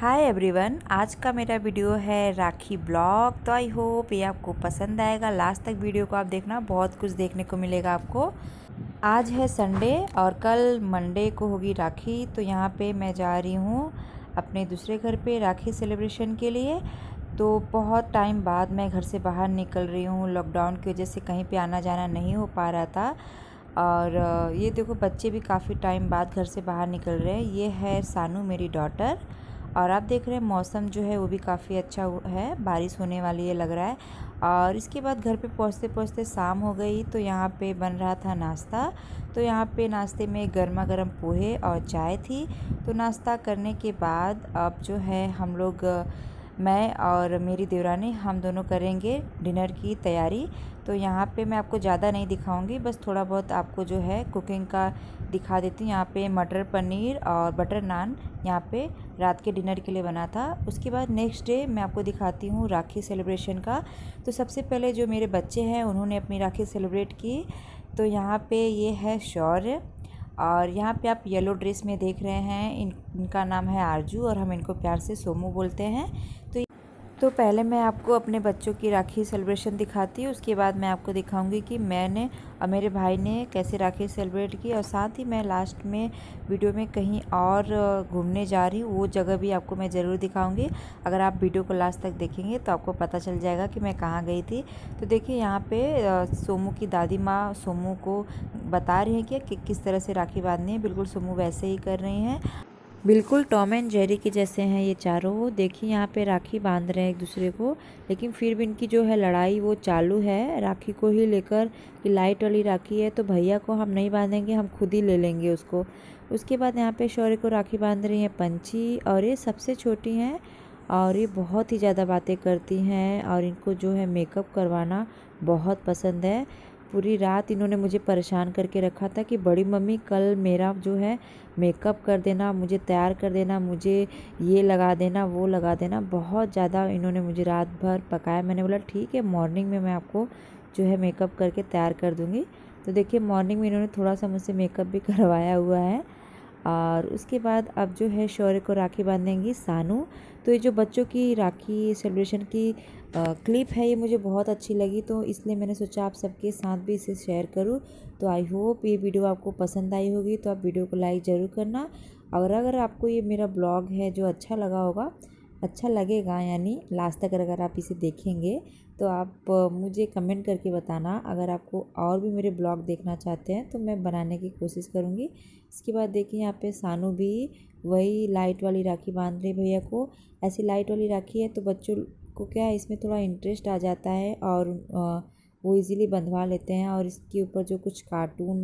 hi everyone आज का मेरा वीडियो है राखी ब्लॉग तो आई होप ये आपको पसंद आएगा लास्ट तक वीडियो को आप देखना बहुत कुछ देखने को मिलेगा आपको आज है संडे और कल मंडे को होगी राखी तो यहाँ पे मैं जा रही हूँ अपने दूसरे घर पे राखी सेलिब्रेशन के लिए तो बहुत टाइम बाद मैं घर से बाहर निकल रही हूँ लॉकडाउन की वजह से कहीं पर आना जाना नहीं हो पा रहा था और ये देखो बच्चे भी काफ़ी टाइम बाद घर से बाहर निकल रहे हैं ये है सानू मेरी डॉटर और आप देख रहे हैं मौसम जो है वो भी काफ़ी अच्छा है बारिश होने वाली है लग रहा है और इसके बाद घर पे पहुँचते पहुँचते शाम हो गई तो यहाँ पे बन रहा था नाश्ता तो यहाँ पे नाश्ते में गर्मा गर्म पोहे और चाय थी तो नाश्ता करने के बाद अब जो है हम लोग मैं और मेरी देवरानी हम दोनों करेंगे डिनर की तैयारी तो यहाँ पे मैं आपको ज़्यादा नहीं दिखाऊंगी बस थोड़ा बहुत आपको जो है कुकिंग का दिखा देती हूँ यहाँ पे मटर पनीर और बटर नान यहाँ पे रात के डिनर के लिए बना था उसके बाद नेक्स्ट डे मैं आपको दिखाती हूँ राखी सेलिब्रेशन का तो सबसे पहले जो मेरे बच्चे हैं उन्होंने अपनी राखी सेलिब्रेट की तो यहाँ पर ये है शौर्य और यहाँ पे आप येलो ड्रेस में देख रहे हैं इन इनका नाम है आरजू और हम इनको प्यार से सोमू बोलते हैं तो तो पहले मैं आपको अपने बच्चों की राखी सेलिब्रेशन दिखाती हूँ उसके बाद मैं आपको दिखाऊंगी कि मैंने और मेरे भाई ने कैसे राखी सेलिब्रेट की और साथ ही मैं लास्ट में वीडियो में कहीं और घूमने जा रही हूँ वो जगह भी आपको मैं ज़रूर दिखाऊंगी अगर आप वीडियो को लास्ट तक देखेंगे तो आपको पता चल जाएगा कि मैं कहाँ गई थी तो देखिए यहाँ पर सोमू की दादी माँ सोमू को बता रही हैं कि किस तरह से राखी बांधनी है बिल्कुल सोमू वैसे ही कर रही हैं बिल्कुल टॉम एंड जेरी के जैसे हैं ये चारों देखिए यहाँ पे राखी बांध रहे हैं एक दूसरे को लेकिन फिर भी इनकी जो है लड़ाई वो चालू है राखी को ही लेकर कि लाइट वाली राखी है तो भैया को हम नहीं बांधेंगे हम खुद ही ले लेंगे उसको उसके बाद यहाँ पे शौर्य को राखी बांध रही हैं पंछी और ये सबसे छोटी हैं और ये बहुत ही ज़्यादा बातें करती हैं और इनको जो है मेकअप करवाना बहुत पसंद है पूरी रात इन्होंने मुझे परेशान करके रखा था कि बड़ी मम्मी कल मेरा जो है मेकअप कर देना मुझे तैयार कर देना मुझे ये लगा देना वो लगा देना बहुत ज़्यादा इन्होंने मुझे रात भर पकाया मैंने बोला ठीक है मॉर्निंग में मैं आपको जो है मेकअप करके तैयार कर दूँगी तो देखिए मॉर्निंग में इन्होंने थोड़ा सा मुझसे मेकअप भी करवाया हुआ है और उसके बाद अब जो है शौर्य को राखी बांधेंगी सानू तो ये जो बच्चों की राखी सेलिब्रेशन की आ, क्लिप है ये मुझे बहुत अच्छी लगी तो इसलिए मैंने सोचा आप सबके साथ भी इसे शेयर करूँ तो आई होप ये वीडियो आपको पसंद आई होगी तो आप वीडियो को लाइक ज़रूर करना और अगर आपको ये मेरा ब्लॉग है जो अच्छा लगा होगा अच्छा लगेगा यानी लास्ट तक अगर आप इसे देखेंगे तो आप मुझे कमेंट करके बताना अगर आपको और भी मेरे ब्लॉग देखना चाहते हैं तो मैं बनाने की कोशिश करूँगी इसके बाद देखिए यहाँ पे सानू भी वही लाइट वाली राखी बांध रही भैया को ऐसी लाइट वाली राखी है तो बच्चों को क्या है इसमें थोड़ा इंटरेस्ट आ जाता है और वो इजीली बंधवा लेते हैं और इसके ऊपर जो कुछ कार्टून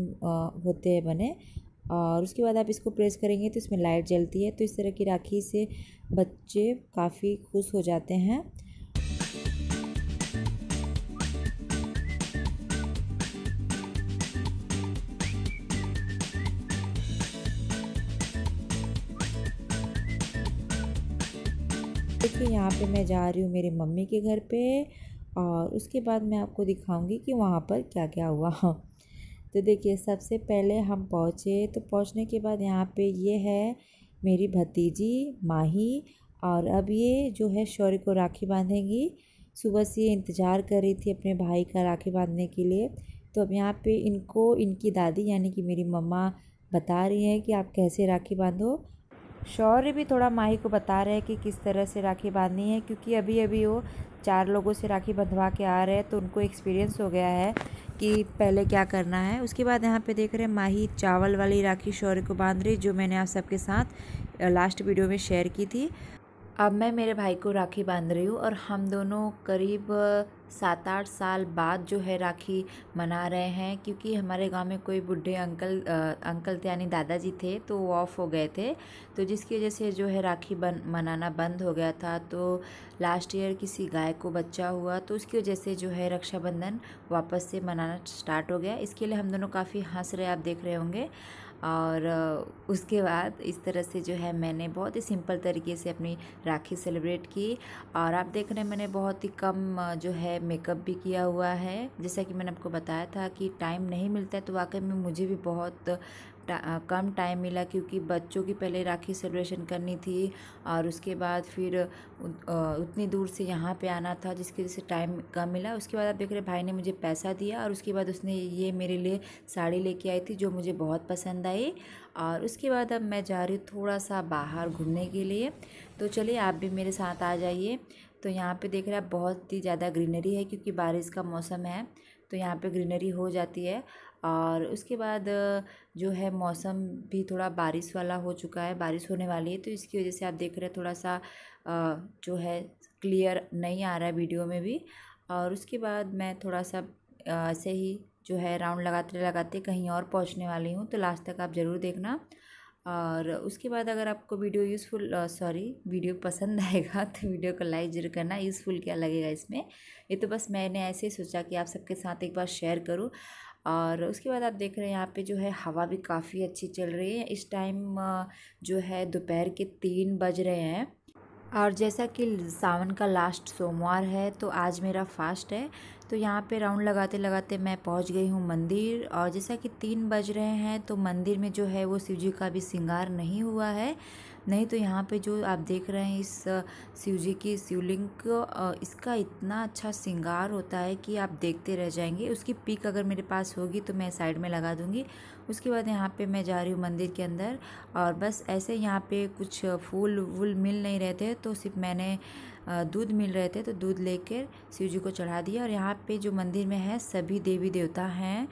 होते हैं बने और उसके बाद आप इसको प्रेस करेंगे तो इसमें लाइट जलती है तो इस तरह की राखी से बच्चे काफ़ी खुश हो जाते हैं देखिए यहाँ पे मैं जा रही हूँ मेरी मम्मी के घर पे और उसके बाद मैं आपको दिखाऊंगी कि वहाँ पर क्या क्या हुआ तो देखिए सबसे पहले हम पहुँचे तो पहुँचने के बाद यहाँ पे ये है मेरी भतीजी माही और अब ये जो है शौर्य को राखी बांधेंगी सुबह से ये इंतज़ार कर रही थी अपने भाई का राखी बांधने के लिए तो अब यहाँ पे इनको इनकी दादी यानी कि मेरी मम्मा बता रही हैं कि आप कैसे राखी बांधो शौर्य भी थोड़ा माही को बता रहे हैं कि किस तरह से राखी बांधनी है क्योंकि अभी अभी वो चार लोगों से राखी बंधवा के आ रहे हैं तो उनको एक्सपीरियंस हो गया है कि पहले क्या करना है उसके बाद यहाँ पे देख रहे हैं माही चावल वाली राखी शौर्य को बांध रही जो मैंने आप सबके साथ लास्ट वीडियो में शेयर की थी अब मैं मेरे भाई को राखी बांध रही हूँ और हम दोनों करीब सात आठ साल बाद जो है राखी मना रहे हैं क्योंकि हमारे गांव में कोई बुढ़े अंकल आ, अंकल थे यानी दादाजी थे तो वो ऑफ हो गए थे तो जिसकी वजह से जो है राखी बन मनाना बंद हो गया था तो लास्ट ईयर किसी गाय को बच्चा हुआ तो उसकी वजह से जो है रक्षाबंधन वापस से मनाना स्टार्ट हो गया इसके लिए हम दोनों काफ़ी हंस रहे आप देख रहे होंगे और उसके बाद इस तरह से जो है मैंने बहुत ही सिंपल तरीके से अपनी राखी सेलिब्रेट की और आप देख रहे हैं मैंने बहुत ही कम जो है मेकअप भी किया हुआ है जैसा कि मैंने आपको बताया था कि टाइम नहीं मिलता है तो वाकई में मुझे भी बहुत कम टाइम मिला क्योंकि बच्चों की पहले राखी सेलिब्रेशन करनी थी और उसके बाद फिर उतनी दूर से यहाँ पे आना था जिसकी वजह से टाइम कम मिला उसके बाद आप देख रहे भाई ने मुझे पैसा दिया और उसके बाद उसने ये मेरे लिए साड़ी लेके आई थी जो मुझे बहुत पसंद आई और उसके बाद अब मैं जा रही हूँ थोड़ा सा बाहर घूमने के लिए तो चलिए आप भी मेरे साथ आ जाइए तो यहाँ पर देख रहे आप बहुत ही ज़्यादा ग्रीनरी है क्योंकि बारिश का मौसम है तो यहाँ पे ग्रीनरी हो जाती है और उसके बाद जो है मौसम भी थोड़ा बारिश वाला हो चुका है बारिश होने वाली है तो इसकी वजह से आप देख रहे हैं थोड़ा सा जो है क्लियर नहीं आ रहा है वीडियो में भी और उसके बाद मैं थोड़ा सा ऐसे ही जो है राउंड लगाते लगाते कहीं और पहुँचने वाली हूँ तो लास्ट तक आप ज़रूर देखना और उसके बाद अगर आपको वीडियो यूज़फुल सॉरी वीडियो पसंद आएगा तो वीडियो को लाइक जरूर करना यूज़फुल क्या लगेगा इसमें ये तो बस मैंने ऐसे ही सोचा कि आप सबके साथ एक बार शेयर करूँ और उसके बाद आप देख रहे हैं यहाँ पे जो है हवा भी काफ़ी अच्छी चल रही है इस टाइम जो है दोपहर के तीन बज रहे हैं और जैसा कि सावन का लास्ट सोमवार है तो आज मेरा फास्ट है तो यहाँ पे राउंड लगाते लगाते मैं पहुँच गई हूँ मंदिर और जैसा कि तीन बज रहे हैं तो मंदिर में जो है वो शिव जी का भी श्रृंगार नहीं हुआ है नहीं तो यहाँ पे जो आप देख रहे हैं इस शिव जी की शिवलिंग इसका इतना अच्छा श्रृंगार होता है कि आप देखते रह जाएंगे उसकी पिक अगर मेरे पास होगी तो मैं साइड में लगा दूँगी उसके बाद यहाँ पे मैं जा रही हूँ मंदिर के अंदर और बस ऐसे यहाँ पे कुछ फूल वूल मिल नहीं रहे थे तो सिर्फ मैंने दूध मिल रहे थे तो दूध लेकर शिव जी को चढ़ा दिया और यहाँ पे जो मंदिर में है सभी देवी देवता हैं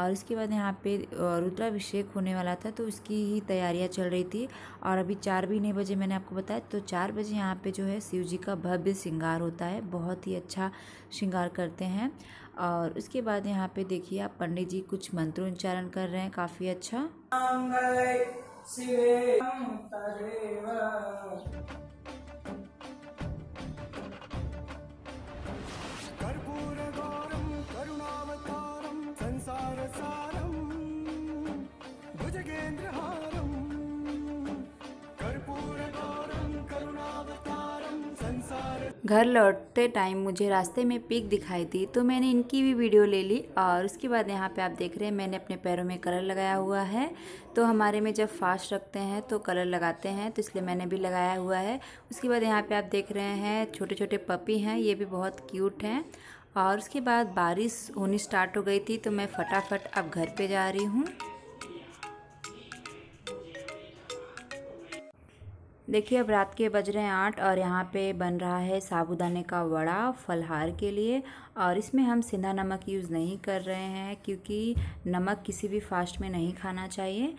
और इसके बाद यहाँ पे रुद्राभिषेक होने वाला था तो उसकी ही तैयारियाँ चल रही थी और अभी चार भी नहीं बजे मैंने आपको बताया तो चार बजे यहाँ पे जो है शिव जी का भव्य श्रृंगार होता है बहुत ही अच्छा श्रृंगार करते हैं और उसके बाद यहाँ पे देखिए आप पंडित जी कुछ मंत्रोच्चारण कर रहे हैं काफ़ी अच्छा घर लौटते टाइम मुझे रास्ते में पिक दिखाई दी तो मैंने इनकी भी वीडियो ले ली और उसके बाद यहाँ पे आप देख रहे हैं मैंने अपने पैरों में कलर लगाया हुआ है तो हमारे में जब फास्ट रखते हैं तो कलर लगाते हैं तो इसलिए मैंने भी लगाया हुआ है उसके बाद यहाँ पे आप देख रहे हैं छोटे छोटे पपी हैं ये भी बहुत क्यूट हैं और उसके बाद बारिश होनी स्टार्ट हो गई थी तो मैं फटाफट अब घर पर जा रही हूँ देखिए अब रात के बज रहे हैं आठ और यहाँ पे बन रहा है साबुदाने का वड़ा फलहार के लिए और इसमें हम सिंधा नमक यूज़ नहीं कर रहे हैं क्योंकि नमक किसी भी फास्ट में नहीं खाना चाहिए